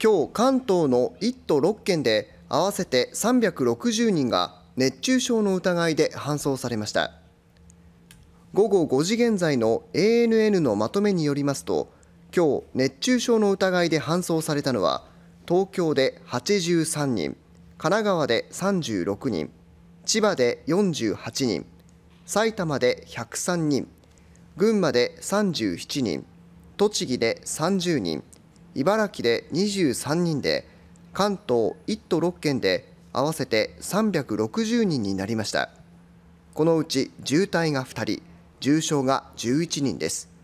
今日関東の1都6県で合わせて360人が熱中症の疑いで搬送されました午後5時現在の ANN のまとめによりますと今日熱中症の疑いで搬送されたのは東京で83人神奈川で36人千葉で48人埼玉で103人群馬で37人栃木で30人茨城で23人で関東1都6県で合わせて360人になりましたこのうち渋滞が2人重症が11人です